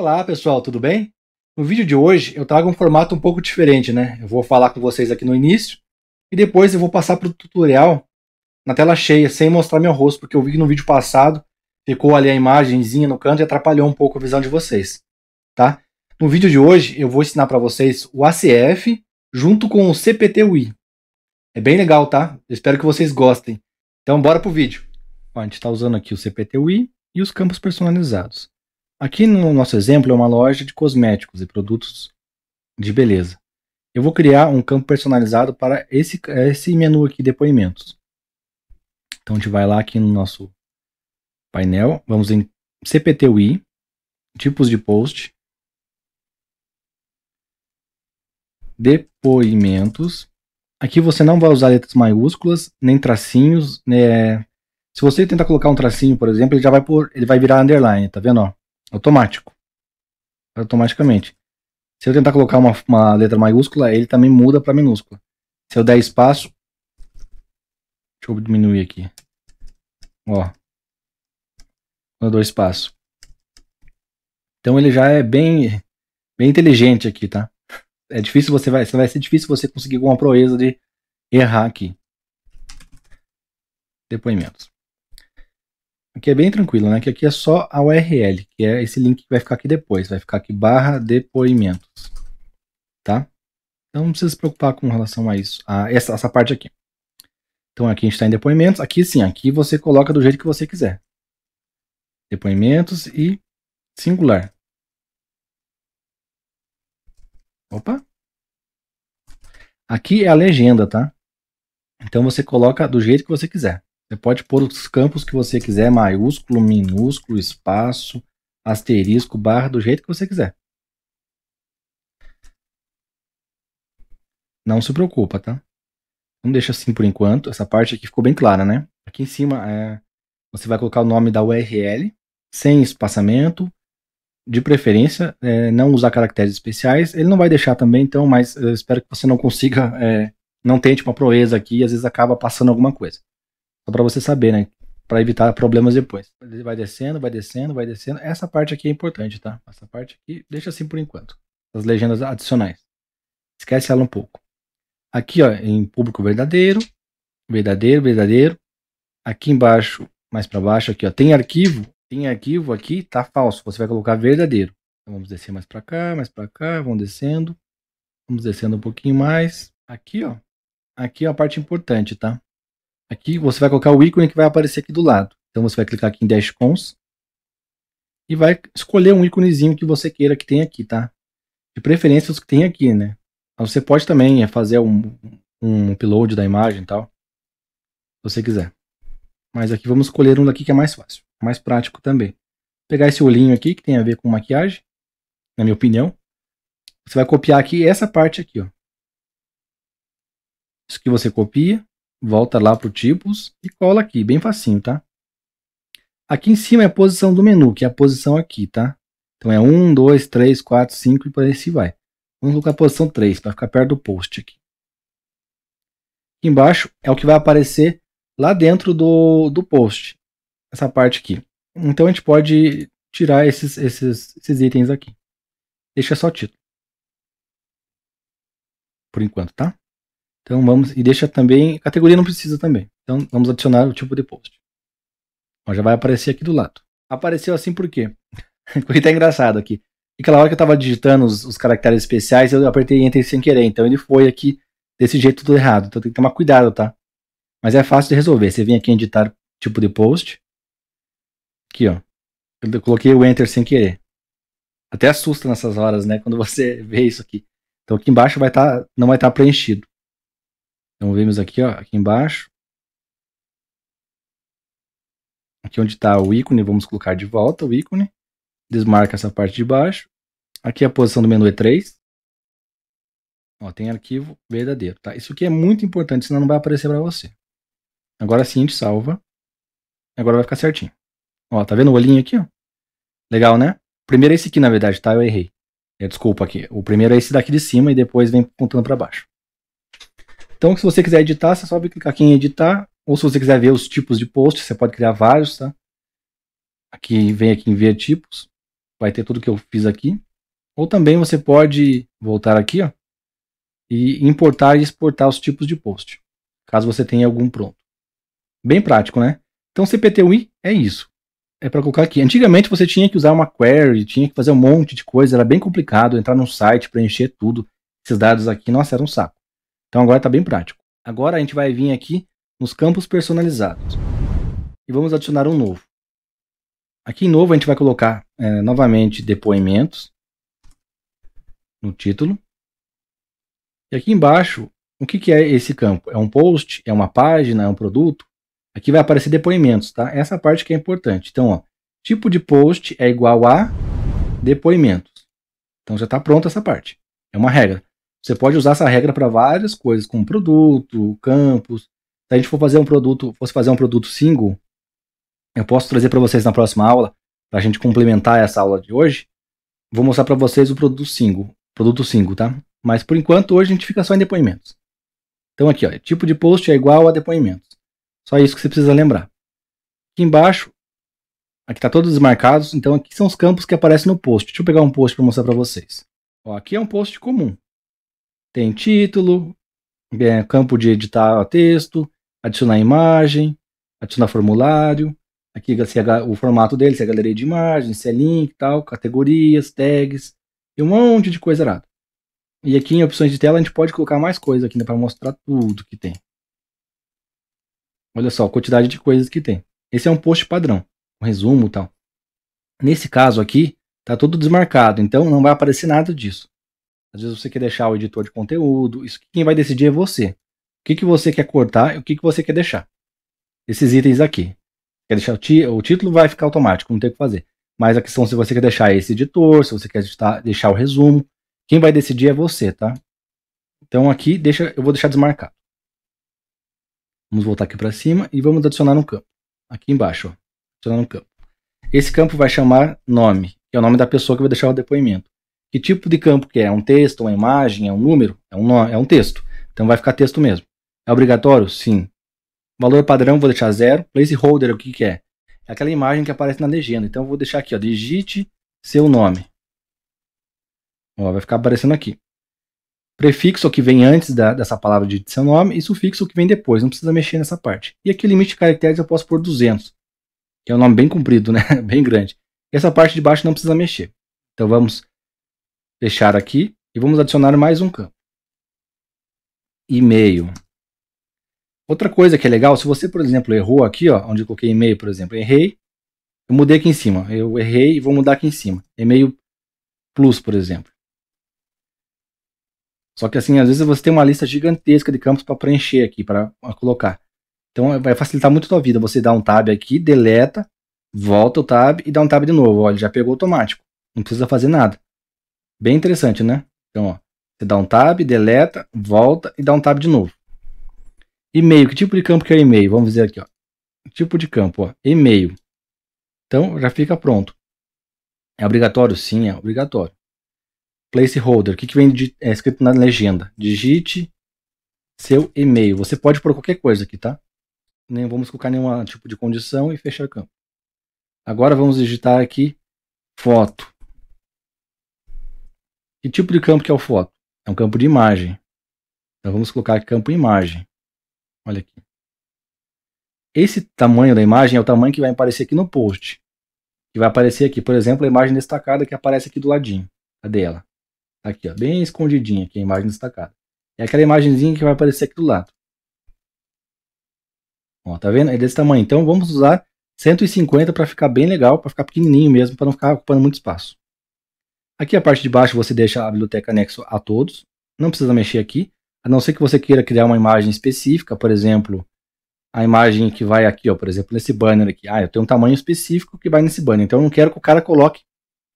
Olá pessoal, tudo bem? No vídeo de hoje eu trago um formato um pouco diferente, né? Eu vou falar com vocês aqui no início e depois eu vou passar para o tutorial na tela cheia, sem mostrar meu rosto, porque eu vi que no vídeo passado ficou ali a imagenzinha no canto e atrapalhou um pouco a visão de vocês, tá? No vídeo de hoje eu vou ensinar para vocês o ACF junto com o CPTUI. É bem legal, tá? Eu espero que vocês gostem. Então bora pro vídeo. a gente está usando aqui o CPTUI e os campos personalizados. Aqui no nosso exemplo é uma loja de cosméticos e produtos de beleza. Eu vou criar um campo personalizado para esse, esse menu aqui, depoimentos. Então a gente vai lá aqui no nosso painel, vamos em CPTUI, tipos de post, depoimentos. Aqui você não vai usar letras maiúsculas, nem tracinhos. Né? Se você tentar colocar um tracinho, por exemplo, ele já vai por, ele vai virar underline, tá vendo? Ó? automático. Automaticamente. Se eu tentar colocar uma, uma letra maiúscula, ele também muda para minúscula. Se eu der espaço. Deixa eu diminuir aqui. Ó. Quando eu dou espaço. Então ele já é bem, bem inteligente aqui, tá? É difícil você vai, vai ser difícil você conseguir alguma proeza de errar aqui. Depoimentos que é bem tranquilo, né? Que aqui é só a URL, que é esse link que vai ficar aqui depois, vai ficar aqui barra depoimentos, tá? Então não precisa se preocupar com relação a isso, a essa, essa parte aqui. Então aqui a gente está em depoimentos, aqui sim, aqui você coloca do jeito que você quiser. Depoimentos e singular. Opa! Aqui é a legenda, tá? Então você coloca do jeito que você quiser. Você pode pôr os campos que você quiser, maiúsculo, minúsculo, espaço, asterisco, barra, do jeito que você quiser. Não se preocupa, tá? Vamos deixa assim por enquanto. Essa parte aqui ficou bem clara, né? Aqui em cima é, você vai colocar o nome da URL, sem espaçamento, de preferência, é, não usar caracteres especiais. Ele não vai deixar também, então, mas eu eh, espero que você não consiga, é, não tente uma proeza aqui e às vezes acaba passando alguma coisa. Só para você saber, né? Para evitar problemas depois. Ele vai descendo, vai descendo, vai descendo. Essa parte aqui é importante, tá? Essa parte aqui, deixa assim por enquanto. As legendas adicionais. Esquece ela um pouco. Aqui, ó, em público verdadeiro, verdadeiro, verdadeiro. Aqui embaixo, mais para baixo aqui, ó, tem arquivo, tem arquivo aqui, tá falso. Você vai colocar verdadeiro. Então, vamos descer mais para cá, mais para cá, vão descendo. Vamos descendo um pouquinho mais. Aqui, ó. Aqui é a parte importante, tá? Aqui você vai colocar o ícone que vai aparecer aqui do lado. Então você vai clicar aqui em Dash e vai escolher um íconezinho que você queira que tenha aqui, tá? De preferência os que tem aqui, né? Mas você pode também é, fazer um, um upload da imagem e tal, se você quiser. Mas aqui vamos escolher um daqui que é mais fácil, mais prático também. Vou pegar esse olhinho aqui que tem a ver com maquiagem, na minha opinião. Você vai copiar aqui essa parte aqui, ó. Isso que você copia volta lá para o tipos e cola aqui, bem facinho, tá? Aqui em cima é a posição do menu, que é a posição aqui, tá? Então é 1, 2, 3, 4, 5 e por aí se vai. Vamos colocar a posição 3 para ficar perto do post aqui. aqui. embaixo é o que vai aparecer lá dentro do, do post, essa parte aqui. Então a gente pode tirar esses, esses, esses itens aqui. Deixa só o título. Por enquanto, tá? Então vamos, e deixa também, categoria não precisa também. Então vamos adicionar o tipo de post. Ó, já vai aparecer aqui do lado. Apareceu assim por quê? Ficou tá engraçado aqui. E aquela hora que eu estava digitando os, os, caracteres especiais, eu apertei Enter sem querer. Então ele foi aqui desse jeito tudo errado. Então tem que tomar cuidado, tá? Mas é fácil de resolver. Você vem aqui em editar tipo de post. Aqui, ó. Eu coloquei o Enter sem querer. Até assusta nessas horas, né? Quando você vê isso aqui. Então aqui embaixo vai tá, não vai estar tá preenchido. Então vemos aqui, ó, aqui embaixo. Aqui onde está o ícone, vamos colocar de volta o ícone. Desmarca essa parte de baixo. Aqui a posição do menu E é 3. Ó, tem arquivo verdadeiro, tá? Isso aqui é muito importante, senão não vai aparecer para você. Agora sim a gente salva. Agora vai ficar certinho. Ó, tá vendo o olhinho aqui, ó? Legal, né? Primeiro é esse aqui, na verdade, tá? Eu errei. É, desculpa aqui. O primeiro é esse daqui de cima e depois vem contando para baixo. Então, se você quiser editar, você só vai clicar aqui em editar, ou se você quiser ver os tipos de post, você pode criar vários, tá? Aqui, vem aqui em ver tipos, vai ter tudo que eu fiz aqui. Ou também você pode voltar aqui, ó, e importar e exportar os tipos de post, caso você tenha algum pronto. Bem prático, né? Então, CPTUI é isso. É para colocar aqui. Antigamente você tinha que usar uma query, tinha que fazer um monte de coisa, era bem complicado entrar num site, preencher tudo. Esses dados aqui, nossa, era um saco. Então agora está bem prático. Agora a gente vai vir aqui nos campos personalizados. E vamos adicionar um novo. Aqui em novo a gente vai colocar é, novamente depoimentos no título. E aqui embaixo, o que, que é esse campo? É um post? É uma página? É um produto? Aqui vai aparecer depoimentos, tá? Essa parte que é importante. Então, ó, tipo de post é igual a depoimentos. Então já está pronta essa parte. É uma regra. Você pode usar essa regra para várias coisas, como produto, campos. Se a gente for fazer um produto, fosse fazer um produto single, eu posso trazer para vocês na próxima aula, para a gente complementar essa aula de hoje. Vou mostrar para vocês o produto single, produto single, tá? Mas por enquanto hoje a gente fica só em depoimentos. Então aqui, ó, tipo de post é igual a depoimentos. Só isso que você precisa lembrar. Aqui embaixo, aqui está todos desmarcados, então aqui são os campos que aparecem no post. Deixa eu pegar um post para mostrar para vocês. Ó, aqui é um post comum tem título, é, campo de editar texto, adicionar imagem, adicionar formulário, aqui se é o formato dele, se é galeria de imagens, se é link tal, categorias, tags, e um monte de coisa errada. E aqui em opções de tela a gente pode colocar mais coisa aqui né, para mostrar tudo que tem. Olha só a quantidade de coisas que tem. Esse é um post padrão, um resumo e tal. Nesse caso aqui, está tudo desmarcado, então não vai aparecer nada disso. Às vezes você quer deixar o editor de conteúdo, isso quem vai decidir é você. O que, que você quer cortar e o que, que você quer deixar. Esses itens aqui. Quer deixar o, o título vai ficar automático, não tem o que fazer. Mas a questão é se você quer deixar esse editor, se você quer editar, deixar o resumo, quem vai decidir é você, tá? Então aqui deixa, eu vou deixar desmarcado. Vamos voltar aqui para cima e vamos adicionar um campo. Aqui embaixo, ó. adicionar um campo. Esse campo vai chamar nome, que é o nome da pessoa que vai deixar o depoimento. Que tipo de campo que é? É um texto, uma imagem, é um número? É um, é um texto. Então vai ficar texto mesmo. É obrigatório? Sim. Valor padrão vou deixar zero. Placeholder, o que, que é? É aquela imagem que aparece na legenda. Então vou deixar aqui, ó, digite seu nome. Ó, vai ficar aparecendo aqui. Prefixo o que vem antes da, dessa palavra de seu nome e sufixo que vem depois. Não precisa mexer nessa parte. E aqui o limite de caracteres eu posso pôr 200. Que é um nome bem comprido, né? bem grande. Essa parte de baixo não precisa mexer. Então vamos fechar aqui e vamos adicionar mais um campo. E-mail. Outra coisa que é legal, se você, por exemplo, errou aqui, ó, onde eu coloquei e-mail, por exemplo, errei, eu mudei aqui em cima, eu errei e vou mudar aqui em cima, e-mail plus, por exemplo. Só que assim, às vezes você tem uma lista gigantesca de campos para preencher aqui, para colocar. Então vai facilitar muito a tua vida, você dá um tab aqui, deleta, volta o tab e dá um tab de novo, olha, já pegou automático, não precisa fazer nada. Bem interessante, né? Então, ó, você dá um tab, deleta, volta e dá um tab de novo. E-mail, que tipo de campo que é o e-mail? Vamos dizer aqui, ó. Tipo de campo, ó, e-mail. Então, já fica pronto. É obrigatório? Sim, é obrigatório. Placeholder, o que, que vem de, é escrito na legenda? Digite seu e-mail. Você pode pôr qualquer coisa aqui, tá? Nem vamos colocar nenhum tipo de condição e fechar campo. Agora vamos digitar aqui foto. Que tipo de campo que é o foto? É um campo de imagem. Então vamos colocar aqui campo imagem. Olha aqui. Esse tamanho da imagem é o tamanho que vai aparecer aqui no post. Que vai aparecer aqui, por exemplo, a imagem destacada que aparece aqui do ladinho. Cadê ela? Tá aqui, ó, bem escondidinha aqui a imagem destacada. É aquela imagenzinha que vai aparecer aqui do lado. Ó, tá vendo? É desse tamanho. Então vamos usar 150 para ficar bem legal, para ficar pequenininho mesmo, para não ficar ocupando muito espaço. Aqui a parte de baixo você deixa a biblioteca anexo a todos, não precisa mexer aqui, a não ser que você queira criar uma imagem específica, por exemplo, a imagem que vai aqui, ó, por exemplo, nesse banner aqui. Ah, eu tenho um tamanho específico que vai nesse banner, então eu não quero que o cara coloque,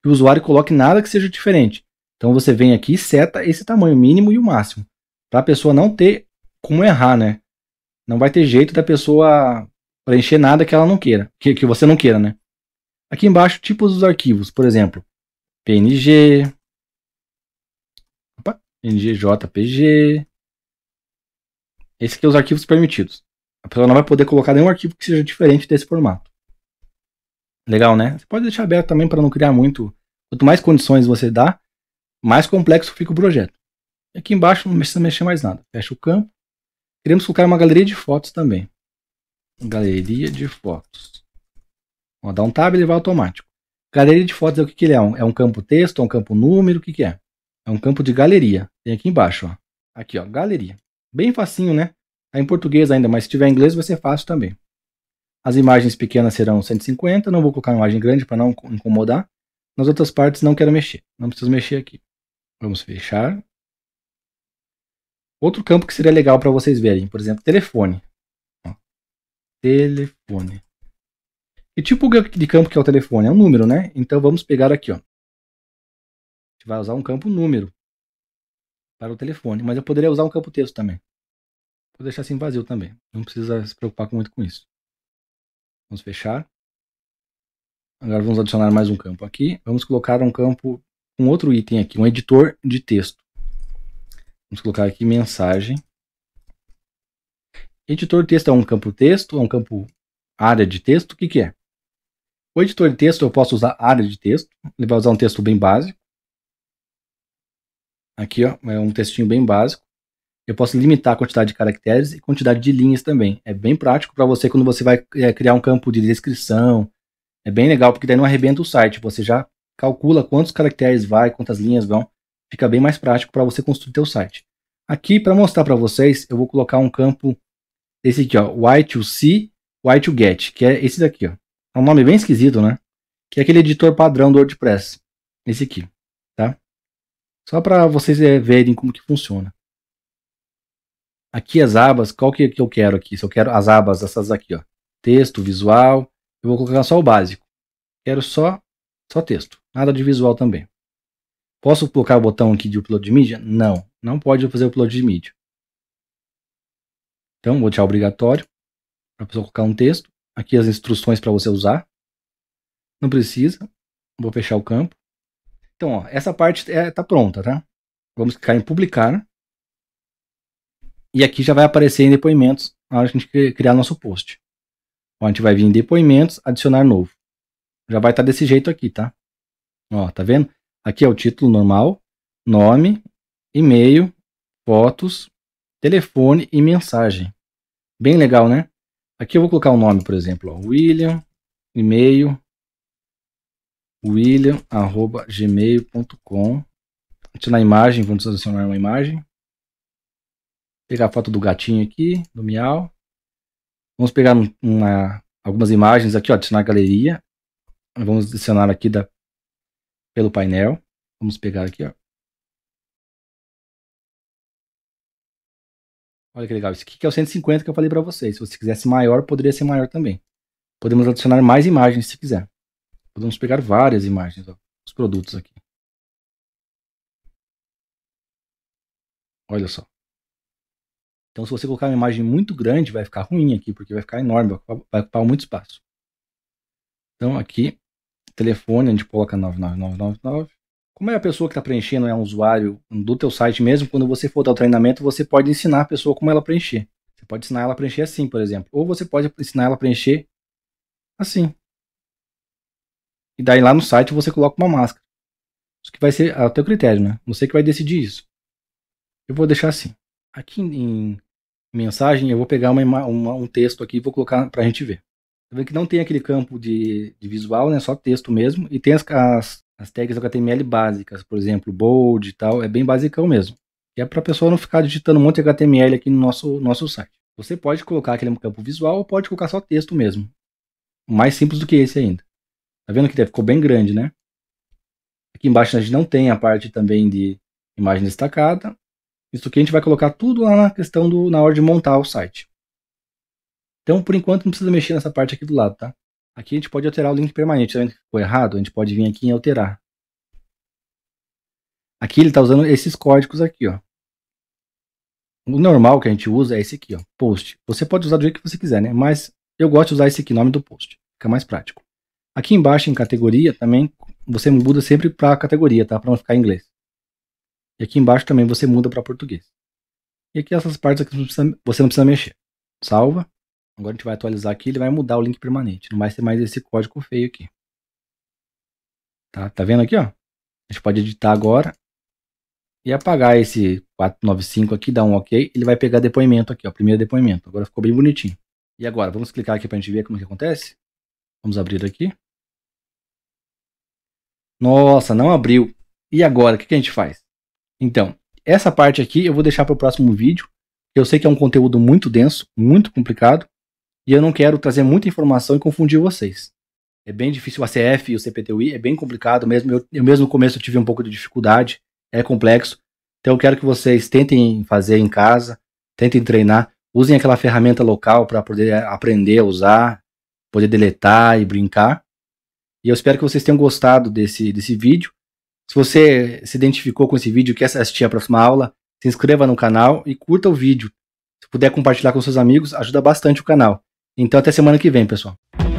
que o usuário coloque nada que seja diferente. Então você vem aqui e seta esse tamanho mínimo e o máximo, para a pessoa não ter como errar, né? Não vai ter jeito da pessoa preencher nada que ela não queira, que, que você não queira, né? Aqui embaixo, tipos dos arquivos, por exemplo. PNG. Opa, PNG, JPG. Esse aqui são é os arquivos permitidos. A pessoa não vai poder colocar nenhum arquivo que seja diferente desse formato. Legal, né? Você pode deixar aberto também para não criar muito. Quanto mais condições você dá, mais complexo fica o projeto. E aqui embaixo não precisa mexer mais nada. Fecha o campo. Queremos colocar uma galeria de fotos também. Galeria de fotos. Vou dar um tab e ele vai automático. Galeria de fotos é o que, que ele é? é um campo texto, é um campo número, o que, que é? É um campo de galeria. Tem aqui embaixo, ó. Aqui, ó, galeria. Bem facinho, né? Tá em português ainda, mas se tiver em inglês vai ser fácil também. As imagens pequenas serão 150, não vou colocar uma imagem grande para não incomodar. Nas outras partes não quero mexer, não preciso mexer aqui. Vamos fechar. Outro campo que seria legal para vocês verem, por exemplo, telefone. Ó. Telefone. Que tipo de campo que é o telefone? É um número, né? Então vamos pegar aqui, ó. A gente vai usar um campo número para o telefone, mas eu poderia usar um campo texto também. Vou deixar assim vazio também. Não precisa se preocupar muito com isso. Vamos fechar. Agora vamos adicionar mais um campo aqui. Vamos colocar um campo, um outro item aqui, um editor de texto. Vamos colocar aqui mensagem. Editor de texto é um campo texto, é um campo área de texto, o que, que é? O editor de texto, eu posso usar área de texto. Ele vai usar um texto bem básico. Aqui, ó, é um textinho bem básico. Eu posso limitar a quantidade de caracteres e quantidade de linhas também. É bem prático para você quando você vai é, criar um campo de descrição. É bem legal, porque daí não arrebenta o site. Você já calcula quantos caracteres vai, quantas linhas vão. Fica bem mais prático para você construir seu site. Aqui, para mostrar para vocês, eu vou colocar um campo, esse aqui, ó, y to see, y to get, que é esse daqui, ó. É um nome bem esquisito, né? Que é aquele editor padrão do WordPress. Esse aqui, tá? Só para vocês é, verem como que funciona. Aqui as abas, qual que, eu quero aqui? Se eu quero as abas, essas aqui, ó. Texto, visual. Eu vou colocar só o básico. Quero só, só texto. Nada de visual também. Posso colocar o botão aqui de upload de mídia? Não, não pode fazer upload de mídia. Então, vou deixar obrigatório para a pessoa colocar um texto aqui as instruções para você usar. Não precisa. Vou fechar o campo. Então, ó, essa parte está é, tá pronta, tá? Vamos clicar em publicar. E aqui já vai aparecer em depoimentos na hora que a gente criar nosso post. Ó, a gente vai vir em depoimentos, adicionar novo. Já vai estar tá desse jeito aqui, tá? Ó, tá vendo? Aqui é o título normal, nome, e-mail, fotos, telefone e mensagem. Bem legal, né? Aqui eu vou colocar um nome, por exemplo, ó, William, e-mail, william.gmail.com. Vou na imagem, vamos adicionar uma imagem. Pegar a foto do gatinho aqui, do miau. Vamos pegar uma, algumas imagens aqui, ó, adicionar a galeria. Vamos adicionar aqui da, pelo painel. Vamos pegar aqui, ó. Olha que legal. Isso aqui que é o 150 que eu falei para vocês. Se você quisesse maior, poderia ser maior também. Podemos adicionar mais imagens se quiser. Podemos pegar várias imagens, ó, os produtos aqui. Olha só. Então, se você colocar uma imagem muito grande, vai ficar ruim aqui, porque vai ficar enorme, vai ocupar, vai ocupar muito espaço. Então, aqui, telefone, a gente coloca 99999. Como é a pessoa que está preenchendo é um usuário do teu site mesmo, quando você for dar o treinamento, você pode ensinar a pessoa como ela preencher. Você pode ensinar ela a preencher assim, por exemplo. Ou você pode ensinar ela a preencher assim. E daí lá no site você coloca uma máscara. Isso que vai ser a teu critério, né? Você que vai decidir isso. Eu vou deixar assim. Aqui em mensagem, eu vou pegar uma, uma, um texto aqui e vou colocar para a gente ver. Você tá vê que não tem aquele campo de, de, visual, né? Só texto mesmo. E tem as, as as tags HTML básicas, por exemplo, bold e tal, é bem basicão mesmo. E é para a pessoa não ficar digitando um monte de HTML aqui no nosso, nosso site. Você pode colocar aquele campo visual ou pode colocar só texto mesmo. Mais simples do que esse ainda. Tá vendo que ficou bem grande, né? Aqui embaixo a gente não tem a parte também de imagem destacada. Isso aqui a gente vai colocar tudo lá na questão do na hora de montar o site. Então, por enquanto, não precisa mexer nessa parte aqui do lado, tá? Aqui a gente pode alterar o link permanente. Tá a gente ficou errado? A gente pode vir aqui em alterar. Aqui ele está usando esses códigos aqui, ó. O normal que a gente usa é esse aqui, ó, post. Você pode usar do jeito que você quiser, né? Mas eu gosto de usar esse aqui, nome do post. Fica mais prático. Aqui embaixo, em categoria, também, você muda sempre para categoria, tá? Para não ficar em inglês. E aqui embaixo também você muda para português. E aqui essas partes aqui você não precisa mexer. Salva. Agora a gente vai atualizar aqui, ele vai mudar o link permanente. Não vai ser mais esse código feio aqui. Tá, tá vendo aqui, ó? A gente pode editar agora e apagar esse 495 aqui, dar um OK. Ele vai pegar depoimento aqui, ó, primeiro depoimento. Agora ficou bem bonitinho. E agora, vamos clicar aqui para a gente ver como que acontece? Vamos abrir aqui. Nossa, não abriu. E agora, o que, que a gente faz? Então, essa parte aqui eu vou deixar para o próximo vídeo. Eu sei que é um conteúdo muito denso, muito complicado. E eu não quero trazer muita informação e confundir vocês. É bem difícil o ACF e o CPTUI, é bem complicado mesmo. Eu, eu mesmo no começo tive um pouco de dificuldade, é complexo. Então eu quero que vocês tentem fazer em casa, tentem treinar, usem aquela ferramenta local para poder é, aprender a usar, poder deletar e brincar. E eu espero que vocês tenham gostado desse, desse vídeo. Se você se identificou com esse vídeo e quer assistir a próxima aula, se inscreva no canal e curta o vídeo. Se puder compartilhar com seus amigos, ajuda bastante o canal. Então até semana que vem, pessoal.